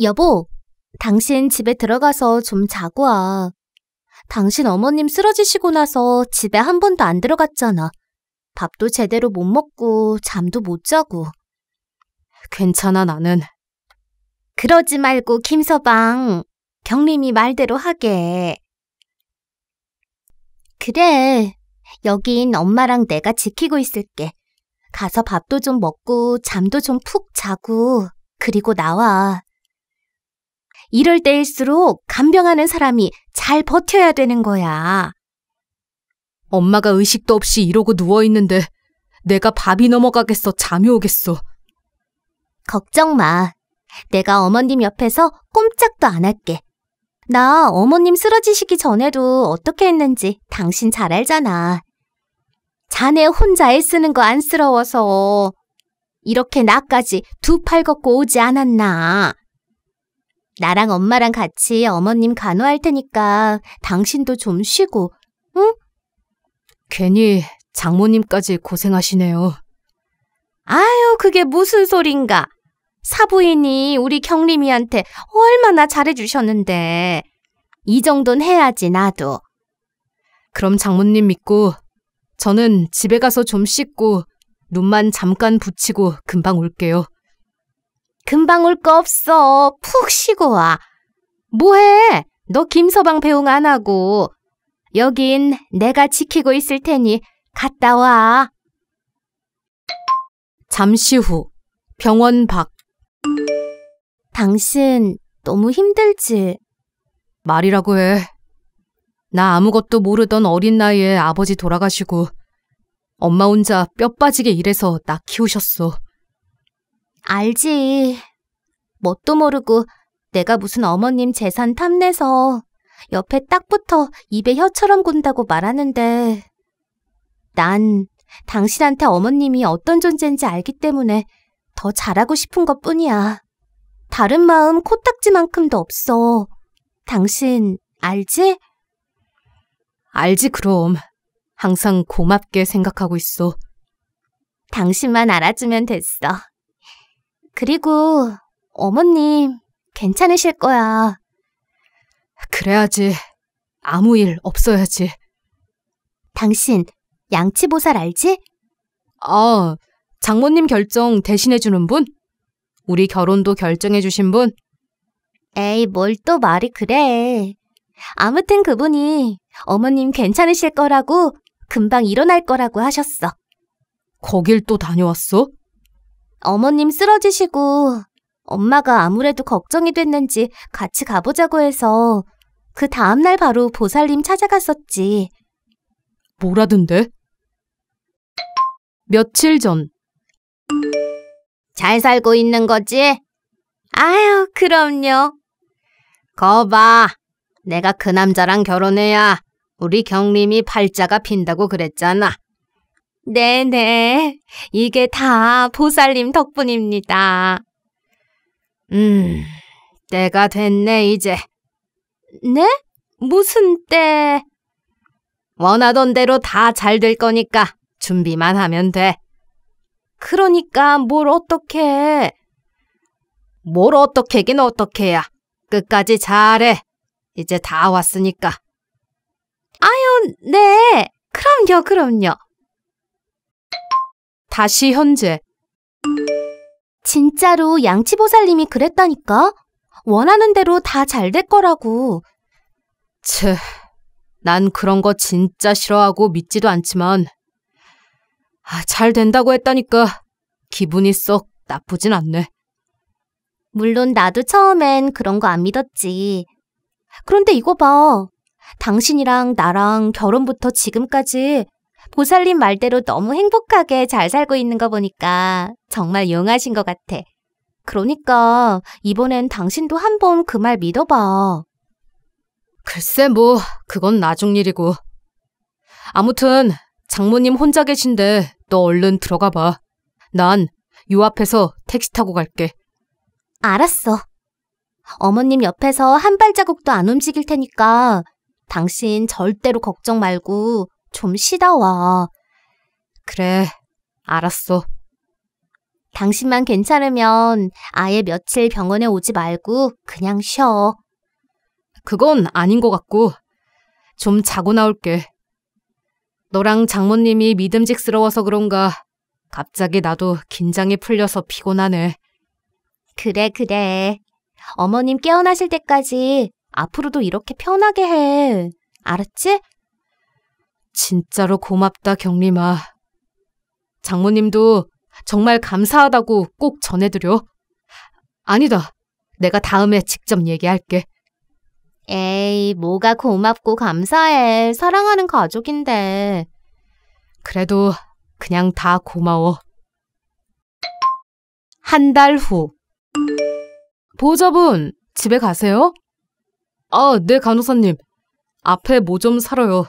여보, 당신 집에 들어가서 좀 자고 와. 당신 어머님 쓰러지시고 나서 집에 한 번도 안 들어갔잖아. 밥도 제대로 못 먹고 잠도 못 자고. 괜찮아, 나는. 그러지 말고 김서방. 경림이 말대로 하게. 그래. 여긴 엄마랑 내가 지키고 있을게. 가서 밥도 좀 먹고 잠도 좀 푹 자고 그리고 나와. 이럴 때일수록 간병하는 사람이 잘 버텨야 되는 거야. 엄마가 의식도 없이 이러고 누워있는데 내가 밥이 넘어가겠어 잠이 오겠어. 걱정 마. 내가 어머님 옆에서 꼼짝도 안 할게. 나 어머님 쓰러지시기 전에도 어떻게 했는지 당신 잘 알잖아. 자네 혼자 애쓰는 거 안쓰러워서 이렇게 나까지 두 팔 걷고 오지 않았나. 나랑 엄마랑 같이 어머님 간호할 테니까 당신도 좀 쉬고, 응? 괜히 장모님까지 고생하시네요. 아유, 그게 무슨 소린가. 사부인이 우리 경림이한테 얼마나 잘해주셨는데. 이 정도는 해야지, 나도. 그럼 장모님 믿고, 저는 집에 가서 좀 씻고, 눈만 잠깐 붙이고 금방 올게요. 금방 올 거 없어. 푹 쉬고 와. 뭐해? 너 김서방 배웅 안 하고. 여긴 내가 지키고 있을 테니 갔다 와. 잠시 후 병원 밖 당신 너무 힘들지? 말이라고 해. 나 아무것도 모르던 어린 나이에 아버지 돌아가시고 엄마 혼자 뼈 빠지게 일해서 나 키우셨어. 알지. 뭣도 모르고 내가 무슨 어머님 재산 탐내서 옆에 딱 붙어 입에 혀처럼 군다고 말하는데 난 당신한테 어머님이 어떤 존재인지 알기 때문에 더 잘하고 싶은 것 뿐이야. 다른 마음 코딱지만큼도 없어. 당신 알지? 알지 그럼. 항상 고맙게 생각하고 있어. 당신만 알아주면 됐어. 그리고 어머님 괜찮으실 거야. 그래야지. 아무 일 없어야지. 당신 양치보살 알지? 아, 장모님 결정 대신해주는 분? 우리 결혼도 결정해주신 분? 에이, 뭘 또 말이 그래. 아무튼 그분이 어머님 괜찮으실 거라고 금방 일어날 거라고 하셨어. 거길 또 다녀왔어? 어머님 쓰러지시고 엄마가 아무래도 걱정이 됐는지 같이 가보자고 해서 그 다음날 바로 보살님 찾아갔었지. 뭐라던데? 며칠 전. 잘 살고 있는 거지? 아유, 그럼요. 거봐. 내가 그 남자랑 결혼해야 우리 경림이 팔자가 핀다고 그랬잖아. 네네. 이게 다 보살님 덕분입니다. 음, 때가 됐네, 이제. 네? 무슨 때? 원하던 대로 다 잘 될 거니까 준비만 하면 돼. 그러니까 뭘 어떻게 해? 뭘 어떻게긴 어떻게 해야. 끝까지 잘해. 이제 다 왔으니까. 아유, 네. 그럼요, 그럼요. 다시 현재. 진짜로 양치보살님이 그랬다니까? 원하는 대로 다 잘 될 거라고. 츠, 난 그런 거 진짜 싫어하고 믿지도 않지만, 아, 잘 된다고 했다니까 기분이 썩 나쁘진 않네. 물론 나도 처음엔 그런 거 안 믿었지. 그런데 이거 봐. 당신이랑 나랑 결혼부터 지금까지 보살님 말대로 너무 행복하게 잘 살고 있는 거 보니까 정말 용하신 것 같아. 그러니까 이번엔 당신도 한 번 그 말 믿어봐. 글쎄 뭐 그건 나중 일이고. 아무튼 장모님 혼자 계신데 너 얼른 들어가 봐. 난 요 앞에서 택시 타고 갈게. 알았어. 어머님 옆에서 한 발자국도 안 움직일 테니까 당신 절대로 걱정 말고 좀 쉬다 와. 그래, 알았어. 당신만 괜찮으면 아예 며칠 병원에 오지 말고 그냥 쉬어. 그건 아닌 것 같고, 좀 자고 나올게. 너랑 장모님이 믿음직스러워서 그런가, 갑자기 나도 긴장이 풀려서 피곤하네. 그래, 그래. 어머님 깨어나실 때까지 앞으로도 이렇게 편하게 해. 알았지? 진짜로 고맙다, 경림아. 장모님도 정말 감사하다고 꼭 전해드려. 아니다. 내가 다음에 직접 얘기할게. 에이, 뭐가 고맙고 감사해. 사랑하는 가족인데. 그래도 그냥 다 고마워. 한 달 후. 보호자분, 집에 가세요? 아, 네, 간호사님. 앞에 뭐 좀 사러요.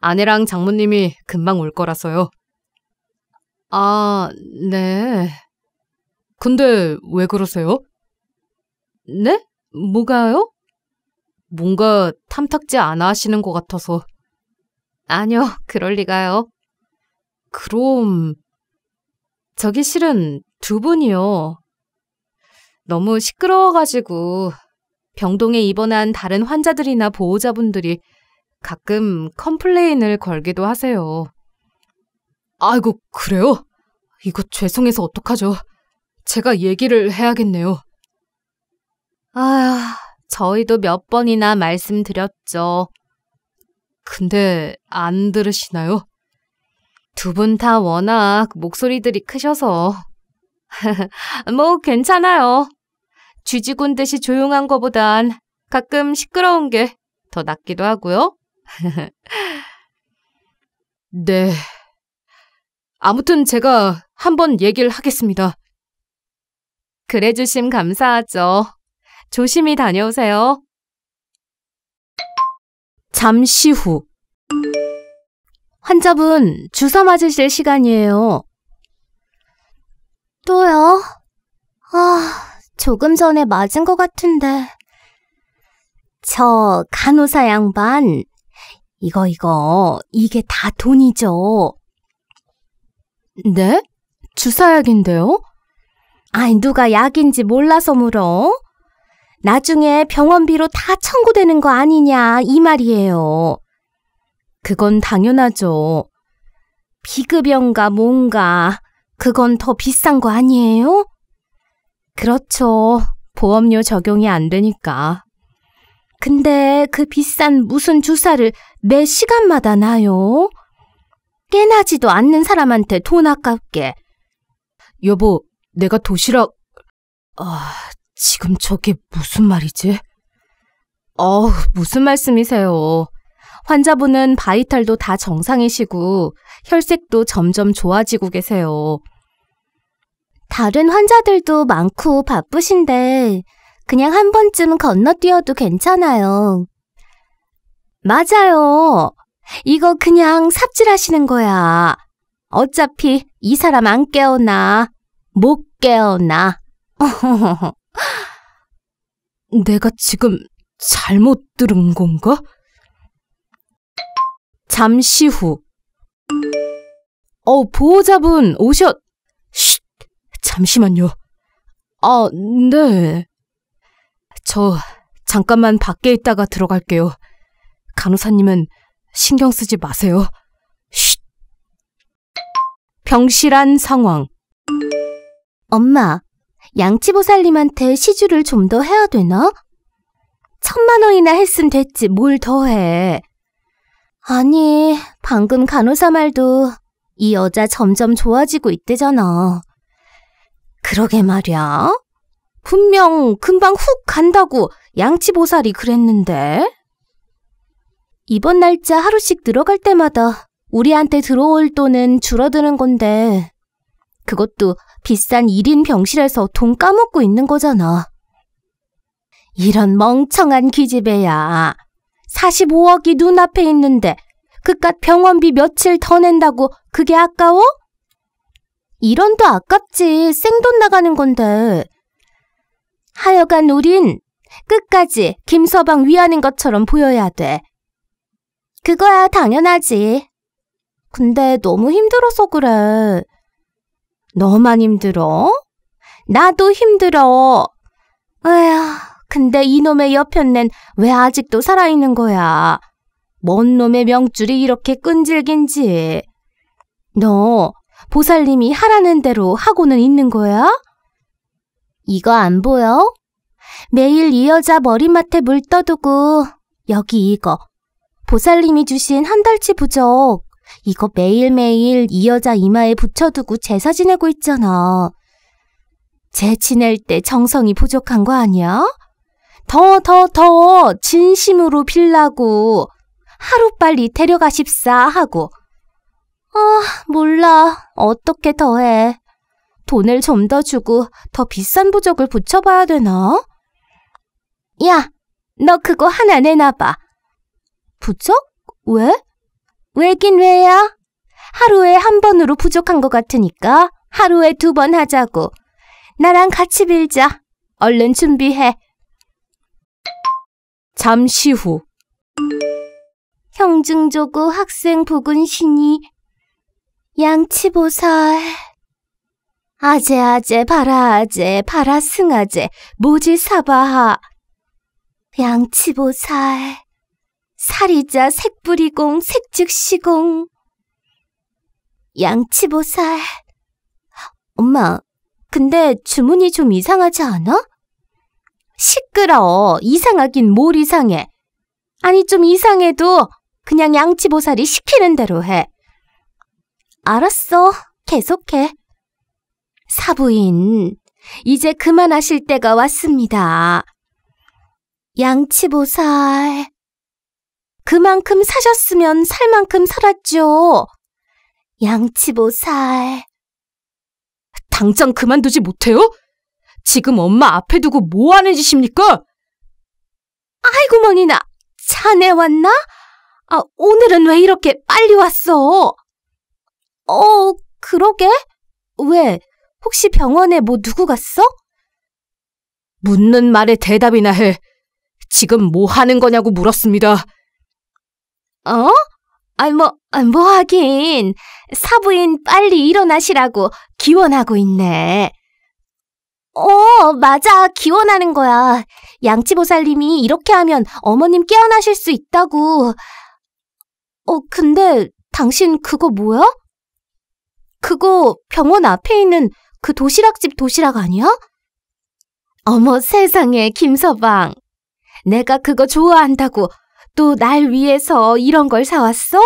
아내랑 장모님이 금방 올 거라서요. 아, 네. 근데 왜 그러세요? 네? 뭐가요? 뭔가 탐탁지 않아 하시는 것 같아서. 아니요, 그럴 리가요. 그럼, 저기 실은 두 분이요. 너무 시끄러워가지고 병동에 입원한 다른 환자들이나 보호자분들이 가끔 컴플레인을 걸기도 하세요. 아이고, 그래요? 이거 죄송해서 어떡하죠? 제가 얘기를 해야겠네요. 아, 휴 저희도 몇 번이나 말씀드렸죠. 근데 안 들으시나요? 두 분 다 워낙 목소리들이 크셔서. 뭐, 괜찮아요. 쥐지군 듯이 조용한 거보단 가끔 시끄러운 게 더 낫기도 하고요. 네. 아무튼 제가 한번 얘기를 하겠습니다. 그래주심 감사하죠. 조심히 다녀오세요. 잠시 후. 환자분, 주사 맞으실 시간이에요. 또요? 아, 조금 전에 맞은 것 같은데. 저 간호사 양반, 이거, 이거, 이게 다 돈이죠. 네? 주사약인데요? 아이, 누가 약인지 몰라서 물어? 나중에 병원비로 다 청구되는 거 아니냐, 이 말이에요. 그건 당연하죠. 비급여인가 뭔가, 그건 더 비싼 거 아니에요? 그렇죠. 보험료 적용이 안 되니까. 근데 그 비싼 무슨 주사를 매 시간마다 나요? 깨나지도 않는 사람한테 돈 아깝게. 여보, 내가 도시락... 아, 지금 저게 무슨 말이지? 어, 우 무슨 말씀이세요? 환자분은 바이탈도 다 정상이시고 혈색도 점점 좋아지고 계세요. 다른 환자들도 많고 바쁘신데 그냥 한 번쯤 건너뛰어도 괜찮아요. 맞아요. 이거 그냥 삽질하시는 거야. 어차피 이 사람 안 깨어나. 못 깨어나. 내가 지금 잘못 들은 건가? 잠시 후. 어, 보호자분 오셨... 쉿! 잠시만요. 아, 네. 저 잠깐만 밖에 있다가 들어갈게요. 간호사님은 신경 쓰지 마세요. 쉿! 병실한 상황 엄마, 양치보살님한테 시주를 좀 더 해야 되나? 천만 원이나 했음 됐지 뭘 더 해. 아니, 방금 간호사 말도 이 여자 점점 좋아지고 있대잖아. 그러게 말이야. 분명 금방 훅 간다고 양치보살이 그랬는데. 이번 날짜 하루씩 들어갈 때마다 우리한테 들어올 돈은 줄어드는 건데 그것도 비싼 1인 병실에서 돈 까먹고 있는 거잖아. 이런 멍청한 기집애야. 45억이 눈앞에 있는데 그깟 병원비 며칠 더 낸다고 그게 아까워? 이런도 아깝지. 생돈 나가는 건데 하여간 우린 끝까지 김서방 위하는 것처럼 보여야 돼. 그거야 당연하지. 근데 너무 힘들어서 그래. 너만 힘들어? 나도 힘들어. 에휴, 근데 이놈의 옆편넨왜 아직도 살아있는 거야? 뭔 놈의 명줄이 이렇게 끈질긴지. 너 보살님이 하라는 대로 하고는 있는 거야? 이거 안 보여? 매일 이 여자 머리맡에 물 떠두고 여기 이거 보살님이 주신 한 달치 부적 이거 매일매일 이 여자 이마에 붙여두고 제사 지내고 있잖아. 제 지낼 때 정성이 부족한 거 아니야? 더 더 더 진심으로 빌라고 하루빨리 데려가십사 하고 아 몰라 어떻게 더해 돈을 좀 더 주고 더 비싼 부적을 붙여봐야 되나? 야, 너 그거 하나 내놔봐. 부적? 왜? 왜긴 왜야? 하루에 한 번으로 부족한 것 같으니까 하루에 두 번 하자고. 나랑 같이 빌자. 얼른 준비해. 잠시 후. 형증조고 학생 부근 신이 양치보살. 아재아재 바라 아재 바라 승아재 모지 사바하 양치보살 살이자 색부리공 색즉시공 양치보살 엄마 근데 주문이 좀 이상하지 않아? 시끄러워 이상하긴 뭘 이상해 아니 좀 이상해도 그냥 양치보살이 시키는 대로 해 알았어 계속해 사부인, 이제 그만하실 때가 왔습니다. 양치보살. 그만큼 사셨으면 살 만큼 살았죠. 양치보살. 당장 그만두지 못해요? 지금 엄마 앞에 두고 뭐 하는 짓입니까? 아이고 머니나, 자네 왔나? 아, 오늘은 왜 이렇게 빨리 왔어? 어, 그러게? 왜? 혹시 병원에 뭐 누구 갔어? 묻는 말에 대답이나 해. 지금 뭐 하는 거냐고 물었습니다. 어? 아, 뭐, 아, 뭐 하긴. 사부인 빨리 일어나시라고 기원하고 있네. 어, 맞아. 기원하는 거야. 양치보살님이 이렇게 하면 어머님 깨어나실 수 있다고. 어, 근데 당신 그거 뭐야? 그거 병원 앞에 있는 그 도시락집 도시락 아니야? 어머 세상에 김서방. 내가 그거 좋아한다고 또 날 위해서 이런 걸 사왔어?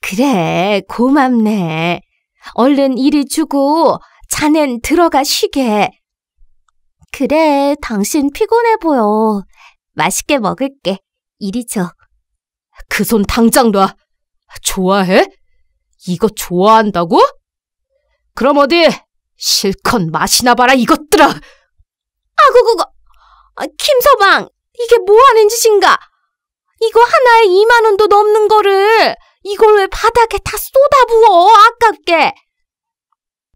그래 고맙네. 얼른 이리 주고 자넨 들어가 쉬게. 그래 당신 피곤해 보여. 맛있게 먹을게. 이리 줘. 그 손 당장 놔. 좋아해? 이거 좋아한다고? 그럼 어디 실컷 맛이나 봐라 이것들아! 아구구구! 아, 김서방! 이게 뭐하는 짓인가? 이거 하나에 2만 원도 넘는 거를 이걸 왜 바닥에 다 쏟아부어 아깝게!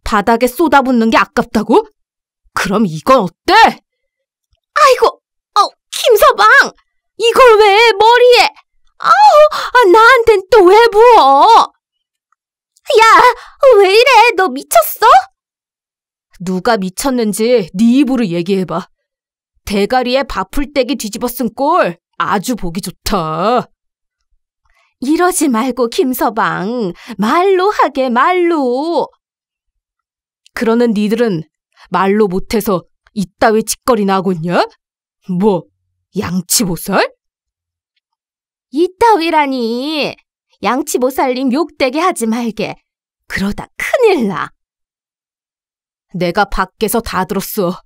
바닥에 쏟아붓는 게 아깝다고? 그럼 이건 어때? 아이고, 어, 김서방! 이걸 왜 머리에! 아우, 아, 나한텐 또 왜 부어! 야, 왜 이래? 너 미쳤어? 누가 미쳤는지 네 입으로 얘기해봐. 대가리에 밥풀떼기 뒤집어 쓴꼴 아주 보기 좋다. 이러지 말고 김서방 말로 하게 말로. 그러는 니들은 말로 못해서 이따위 짓거리나 하고 있뭐 양치보살? 이따위라니 양치보살님 욕되게 하지 말게. 그러다 큰일 나. 내가 밖에서 다 들었어.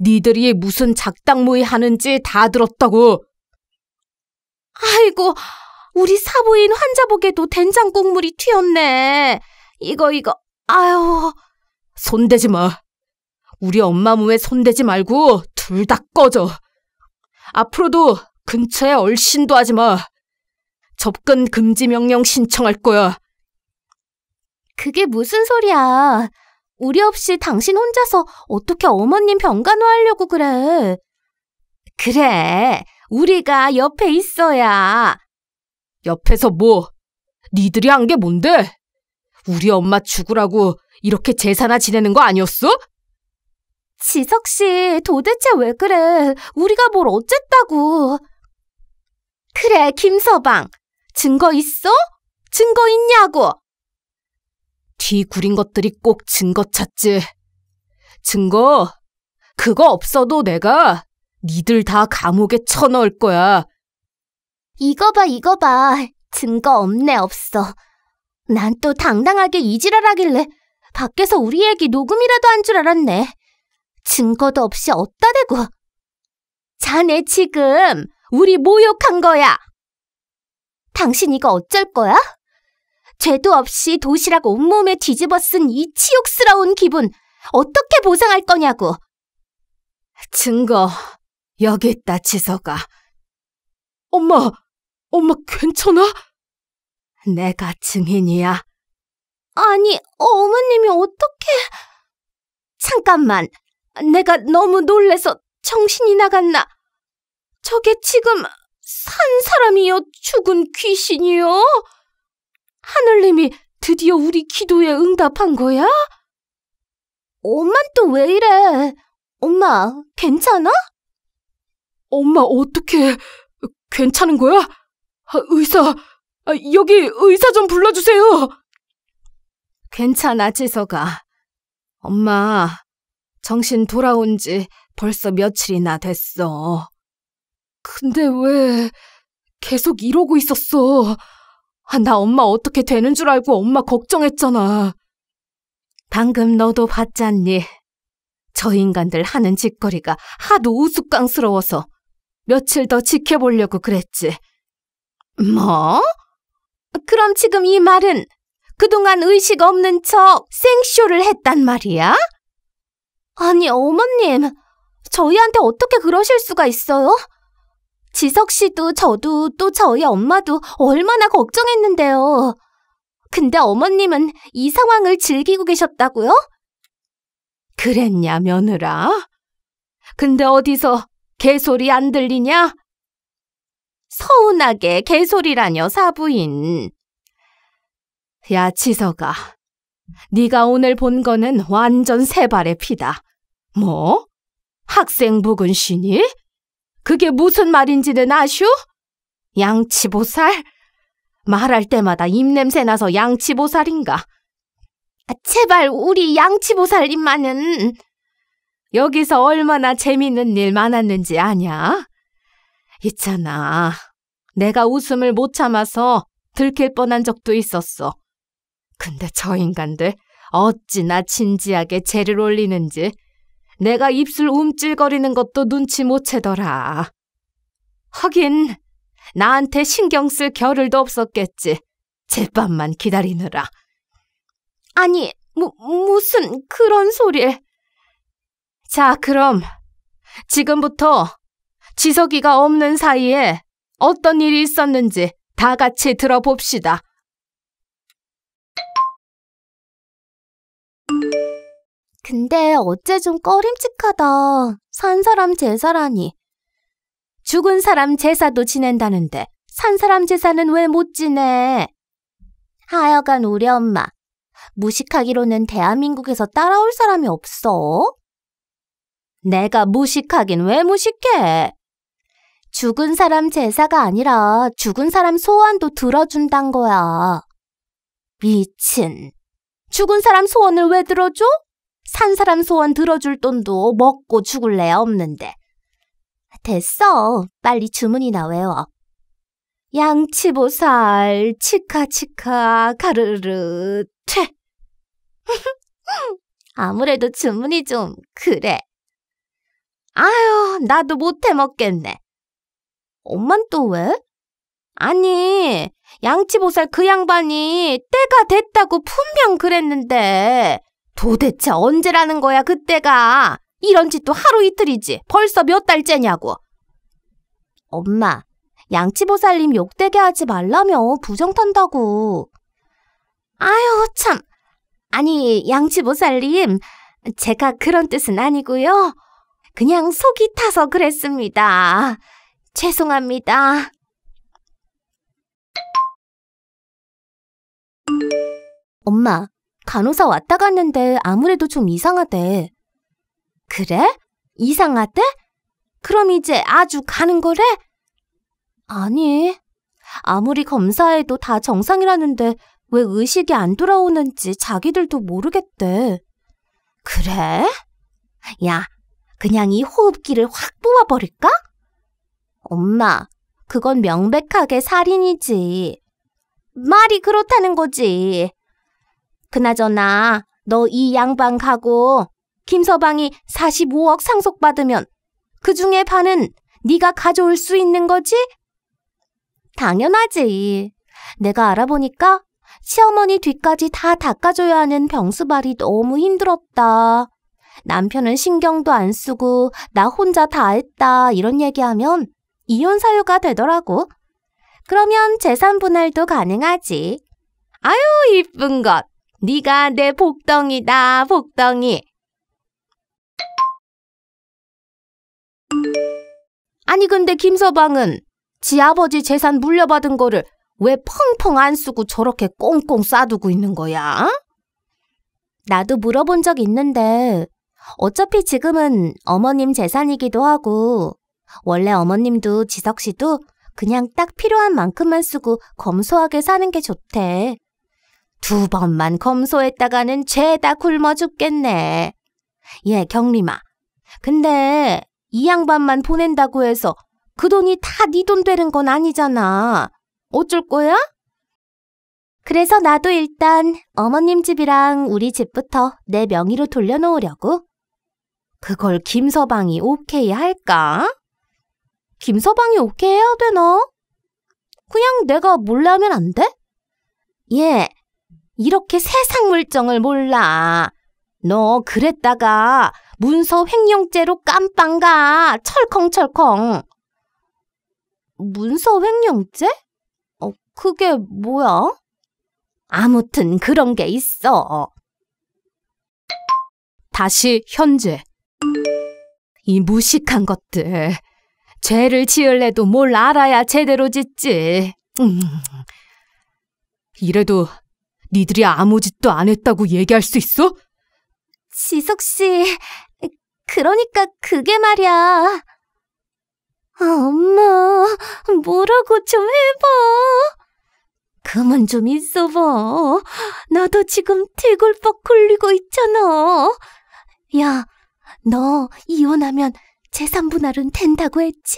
니들이 무슨 작당무의 하는지 다 들었다고. 아이고, 우리 사부인 환자복에도 된장 국물이 튀었네. 이거 이거, 아유. 손대지 마. 우리 엄마 몸에 손대지 말고 둘 다 꺼져. 앞으로도 근처에 얼씬도 하지 마. 접근 금지 명령 신청할 거야. 그게 무슨 소리야. 우리 없이 당신 혼자서 어떻게 어머님 병간호 하려고 그래. 그래, 우리가 옆에 있어야. 옆에서 뭐? 니들이 한 게 뭔데? 우리 엄마 죽으라고 이렇게 제사나 지내는 거 아니었어? 지석 씨, 도대체 왜 그래? 우리가 뭘 어쨌다고? 그래, 김서방. 증거 있어? 증거 있냐고? 뒤 구린 것들이 꼭 증거 찾지. 증거? 그거 없어도 내가 니들 다 감옥에 쳐넣을 거야. 이거 봐, 이거 봐. 증거 없네, 없어. 난 또 당당하게 이지랄하길래 밖에서 우리 얘기 녹음이라도 한 줄 알았네. 증거도 없이 없다 대고. 자네 지금 우리 모욕한 거야. 당신 이거 어쩔 거야? 죄도 없이 도시락 온몸에 뒤집어 쓴 이 치욕스러운 기분 어떻게 보상할 거냐고. 증거 여기 있다 지서가. 엄마, 엄마 괜찮아? 내가 증인이야. 아니, 어머님이 어떻게... 잠깐만, 내가 너무 놀래서 정신이 나갔나? 저게 지금 산 사람이요? 죽은 귀신이요? 하늘님이 드디어 우리 기도에 응답한 거야? 엄만 또 왜 이래? 엄마, 괜찮아? 엄마, 어떻게 괜찮은 거야? 아, 의사, 아, 여기 의사 좀 불러주세요. 괜찮아, 지서가. 엄마, 정신 돌아온 지 벌써 며칠이나 됐어. 근데 왜 계속 이러고 있었어? 아, 나 엄마 어떻게 되는 줄 알고 엄마 걱정했잖아. 방금 너도 봤잖니. 저 인간들 하는 짓거리가 하도 우스꽝스러워서 며칠 더 지켜보려고 그랬지. 뭐? 그럼 지금 이 말은 그동안 의식 없는 척 생쇼를 했단 말이야? 아니, 어머님, 저희한테 어떻게 그러실 수가 있어요? 지석 씨도 저도 또 저희 엄마도 얼마나 걱정했는데요. 근데 어머님은 이 상황을 즐기고 계셨다고요? 그랬냐, 며느라? 근데 어디서 개소리 안 들리냐? 서운하게 개소리라뇨, 사부인. 야, 지석아. 네가 오늘 본 거는 완전 새발의 피다. 뭐? 학생부근 쉬니? 그게 무슨 말인지는 아슈? 양치보살? 말할 때마다 입냄새 나서 양치보살인가? 아, 제발 우리 양치보살 입만은 여기서 얼마나 재밌는 일 많았는지 아냐? 있잖아. 내가 웃음을 못 참아서 들킬 뻔한 적도 있었어. 근데 저 인간들 어찌나 진지하게 죄를 올리는지 내가 입술 움찔거리는 것도 눈치 못 채더라. 하긴 나한테 신경 쓸 겨를도 없었겠지. 제밤만 기다리느라. 아니, 무, 무슨 그런 소리 자, 그럼 지금부터 지석이가 없는 사이에 어떤 일이 있었는지 다 같이 들어봅시다. 근데 어째 좀 꺼림칙하다. 산 사람 제사라니. 죽은 사람 제사도 지낸다는데 산 사람 제사는 왜 못 지내? 하여간 우리 엄마, 무식하기로는 대한민국에서 따라올 사람이 없어. 내가 무식하긴 왜 무식해? 죽은 사람 제사가 아니라 죽은 사람 소원도 들어준단 거야. 미친. 죽은 사람 소원을 왜 들어줘? 산 사람 소원 들어줄 돈도 먹고 죽을래 없는데. 됐어. 빨리 주문이나 외워. 양치보살, 치카치카, 가르르, 퇴. 아무래도 주문이 좀 그래. 아유, 나도 못해 먹겠네. 엄만 또 왜? 아니, 양치보살 그 양반이 때가 됐다고 분명 그랬는데 도대체 언제라는 거야, 그때가. 이런 짓도 하루 이틀이지. 벌써 몇 달째냐고. 엄마, 양치보살님 욕되게 하지 말라며 부정 탄다고. 아유, 참. 아니, 양치보살님, 제가 그런 뜻은 아니고요. 그냥 속이 타서 그랬습니다. 죄송합니다. 엄마, 간호사 왔다 갔는데 아무래도 좀 이상하대. 그래? 이상하대? 그럼 이제 아주 가는 거래? 아니, 아무리 검사해도 다 정상이라는데 왜 의식이 안 돌아오는지 자기들도 모르겠대. 그래? 야, 그냥 이 호흡기를 확 뽑아버릴까? 엄마, 그건 명백하게 살인이지. 말이 그렇다는 거지. 그나저나 너 이양반가고 김서방이 45억 상속받으면 그 중에 반은 네가 가져올 수 있는 거지? 당연하지. 내가 알아보니까 시어머니 뒤까지 다 닦아줘야 하는 병수발이 너무 힘들었다. 남편은 신경도 안 쓰고 나 혼자 다 했다 이런 얘기하면 이혼 사유가 되더라고. 그러면 재산 분할도 가능하지. 아유 이쁜 것. 네가 내 복덩이다, 복덩이. 아니 근데 김서방은 지 아버지 재산 물려받은 거를 왜 펑펑 안 쓰고 저렇게 꽁꽁 싸두고 있는 거야? 나도 물어본 적 있는데 어차피 지금은 어머님 재산이기도 하고 원래 어머님도 지석 씨도 그냥 딱 필요한 만큼만 쓰고 검소하게 사는 게 좋대. 두 번만 검소했다가는 죄다 굶어 죽겠네. 예, 경림아. 근데 이 양반만 보낸다고 해서 그 돈이 다 네 돈 되는 건 아니잖아. 어쩔 거야? 그래서 나도 일단 어머님 집이랑 우리 집부터 내 명의로 돌려놓으려고. 그걸 김서방이 오케이 할까? 김서방이 오케이 해야 되나? 그냥 내가 몰래 하면 안 돼? 예, 이렇게 세상 물정을 몰라. 너 그랬다가 문서 횡령죄로 깜빵가 철컹철컹. 문서 횡령죄? 어, 그게 뭐야? 아무튼 그런 게 있어. 다시 현재. 이 무식한 것들. 죄를 지을래도 뭘 알아야 제대로 짓지. 음. 이래도 니들이 아무 짓도 안 했다고 얘기할 수 있어? 지석 씨, 그러니까 그게 말이야. 아, 엄마, 뭐라고 좀 해봐. 그만 좀 있어봐. 나도 지금 대골박 굴리고 있잖아. 야, 너 이혼하면 재산 분할은 된다고 했지?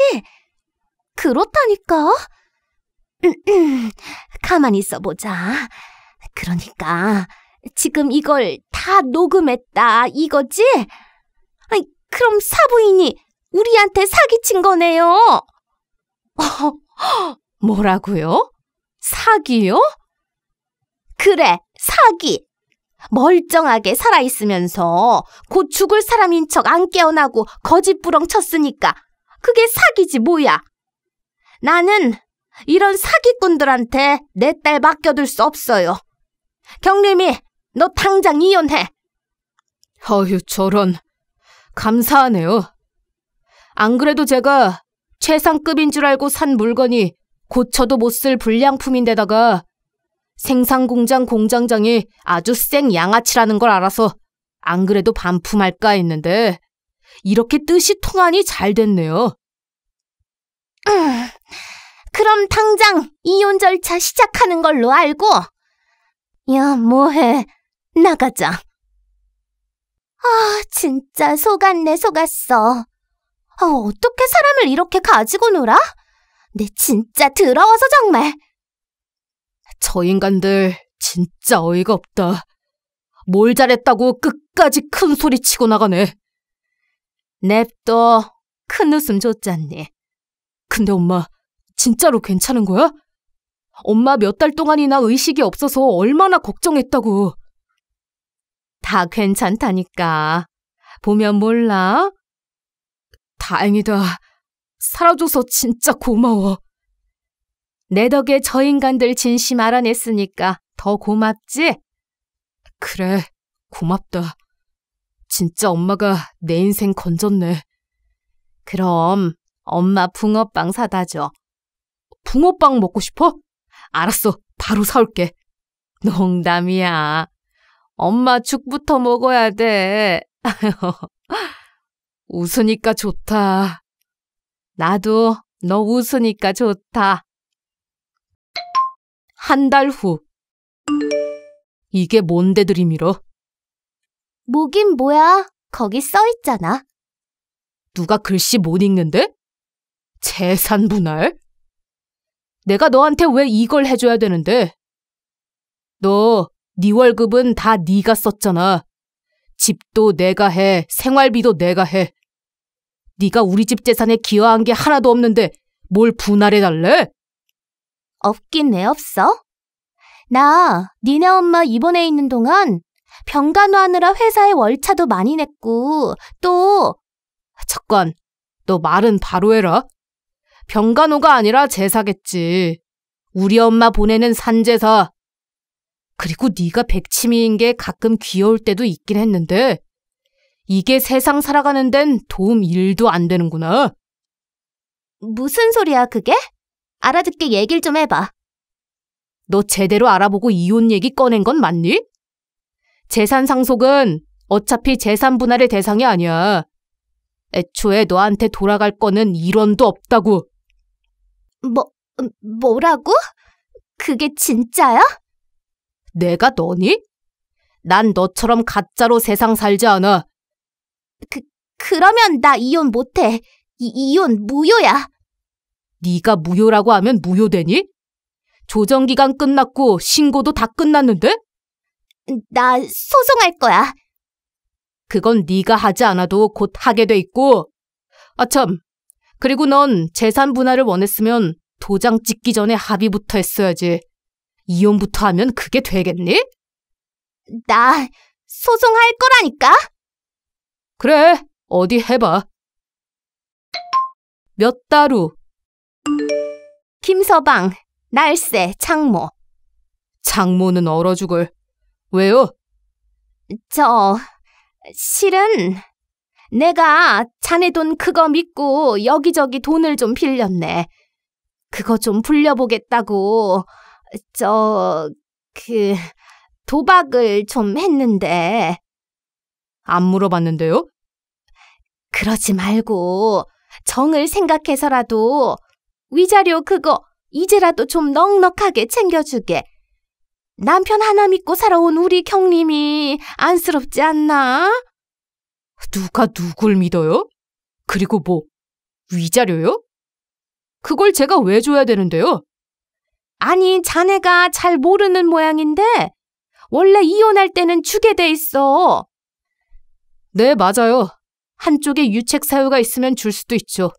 그렇다니까. 가만히 있어보자. 그러니까 지금 이걸 다 녹음했다 이거지? 아니, 그럼 사부인이 우리한테 사기친 거네요. 뭐라고요? 사기요? 그래, 사기. 멀쩡하게 살아있으면서 곧 죽을 사람인 척 안 깨어나고 거짓부렁 쳤으니까 그게 사기지 뭐야. 나는 이런 사기꾼들한테 내 딸 맡겨둘 수 없어요. 경림이, 너 당장 이혼해! 어휴, 저런. 감사하네요. 안 그래도 제가 최상급인 줄 알고 산 물건이 고쳐도 못 쓸 불량품인데다가 생산공장 공장장이 아주 쌩 양아치라는 걸 알아서 안 그래도 반품할까 했는데 이렇게 뜻이 통하니 잘 됐네요. 음, 그럼 당장 이혼 절차 시작하는 걸로 알고 야, 뭐해. 나가자. 아, 진짜 속았네, 속았어. 아, 어떻게 사람을 이렇게 가지고 놀아? 내 진짜 더러워서 정말. 저 인간들 진짜 어이가 없다. 뭘 잘했다고 끝까지 큰 소리 치고 나가네. 냅둬. 큰 웃음 줬잖니. 근데 엄마, 진짜로 괜찮은 거야? 엄마 몇 달 동안이나 의식이 없어서 얼마나 걱정했다고. 다 괜찮다니까. 보면 몰라. 다행이다. 살아줘서 진짜 고마워. 내 덕에 저 인간들 진심 알아냈으니까 더 고맙지? 그래, 고맙다. 진짜 엄마가 내 인생 건졌네. 그럼 엄마 붕어빵 사다 줘. 붕어빵 먹고 싶어? 알았어, 바로 사올게. 농담이야. 엄마 죽부터 먹어야 돼. 웃으니까 좋다. 나도 너 웃으니까 좋다. 한 달 후. 이게 뭔데 들이밀어? 뭐긴 뭐야. 거기 써있잖아. 누가 글씨 못 읽는데? 재산 분할? 내가 너한테 왜 이걸 해줘야 되는데? 너네 월급은 다 네가 썼잖아. 집도 내가 해, 생활비도 내가 해. 네가 우리 집 재산에 기여한 게 하나도 없는데 뭘 분할해 달래? 없긴 왜 없어? 나 니네 엄마 입원해 있는 동안 병간호하느라 회사에 월차도 많이 냈고 또 아, 잠깐 너 말은 바로 해라. 병간호가 아니라 제사겠지. 우리 엄마 보내는 산제사. 그리고 네가 백치미인 게 가끔 귀여울 때도 있긴 했는데 이게 세상 살아가는 데는 도움 일도안 되는구나. 무슨 소리야 그게? 알아듣게 얘길 좀 해봐. 너 제대로 알아보고 이혼 얘기 꺼낸 건 맞니? 재산 상속은 어차피 재산 분할의 대상이 아니야. 애초에 너한테 돌아갈 거는 일원도 없다고. 뭐, 음, 뭐라고? 그게 진짜야? 내가 너니? 난 너처럼 가짜로 세상 살지 않아. 그, 그러면 나 이혼 못해. 이, 이혼 무효야. 네가 무효라고 하면 무효되니? 조정기간 끝났고 신고도 다 끝났는데? 음, 나 소송할 거야. 그건 네가 하지 않아도 곧 하게 돼 있고. 아참, 그리고 넌 재산 분할을 원했으면 도장 찍기 전에 합의부터 했어야지. 이혼부터 하면 그게 되겠니? 나 소송할 거라니까. 그래, 어디 해봐. 몇 달 후. 김서방, 날쌔창모창모는 얼어 죽을. 왜요? 저, 실은 내가 자네 돈 그거 믿고 여기저기 돈을 좀 빌렸네. 그거 좀 불려보겠다고. 저, 그, 도박을 좀 했는데. 안 물어봤는데요? 그러지 말고, 정을 생각해서라도, 위자료 그거 이제라도 좀 넉넉하게 챙겨주게. 남편 하나 믿고 살아온 우리 경님이 안쓰럽지 않나? 누가 누굴 믿어요? 그리고 뭐, 위자료요? 그걸 제가 왜 줘야 되는데요? 아니, 자네가 잘 모르는 모양인데, 원래 이혼할 때는 주게 돼 있어. 네, 맞아요. 한쪽에 유책 사유가 있으면 줄 수도 있죠.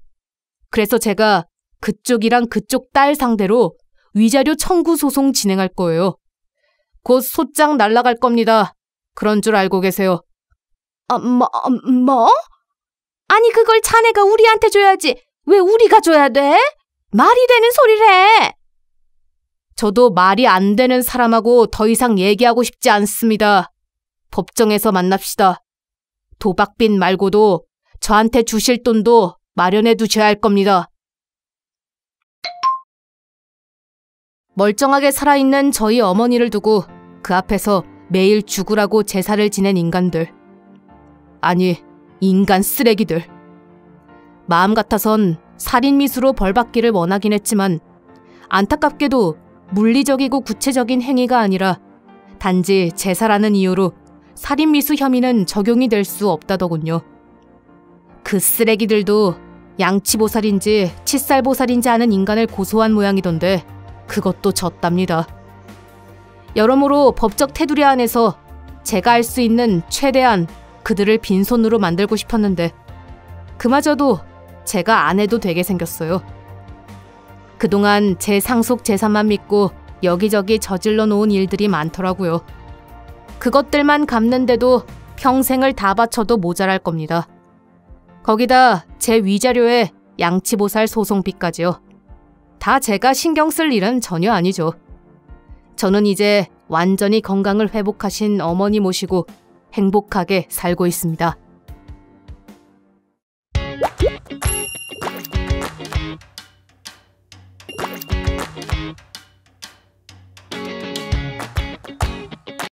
그래서 제가 그쪽이랑 그쪽 딸 상대로 위자료 청구 소송 진행할 거예요. 곧 소장 날라갈 겁니다. 그런 줄 알고 계세요. 어, 뭐, 어, 뭐? 아니, 그걸 자네가 우리한테 줘야지. 왜 우리가 줘야 돼? 말이 되는 소리를 해! 저도 말이 안 되는 사람하고 더 이상 얘기하고 싶지 않습니다. 법정에서 만납시다. 도박빈 말고도 저한테 주실 돈도 마련해 두셔야 할 겁니다. 멀쩡하게 살아있는 저희 어머니를 두고 그 앞에서 매일 죽으라고 제사를 지낸 인간들. 아니, 인간 쓰레기들. 마음 같아선 살인미수로 벌받기를 원하긴 했지만 안타깝게도 물리적이고 구체적인 행위가 아니라 단지 제사라는 이유로 살인미수 혐의는 적용이 될 수 없다더군요. 그 쓰레기들도 양치보살인지 칫살보살인지 하는 인간을 고소한 모양이던데 그것도 졌답니다. 여러모로 법적 테두리 안에서 제가 할 수 있는 최대한 그들을 빈손으로 만들고 싶었는데 그마저도 제가 안 해도 되게 생겼어요. 그동안 제 상속 재산만 믿고 여기저기 저질러 놓은 일들이 많더라고요. 그것들만 갚는데도 평생을 다 바쳐도 모자랄 겁니다. 거기다 제 위자료에 양치보살 소송비까지요. 다 제가 신경 쓸 일은 전혀 아니죠. 저는 이제 완전히 건강을 회복하신 어머니 모시고 행복하게 살고 있습니다.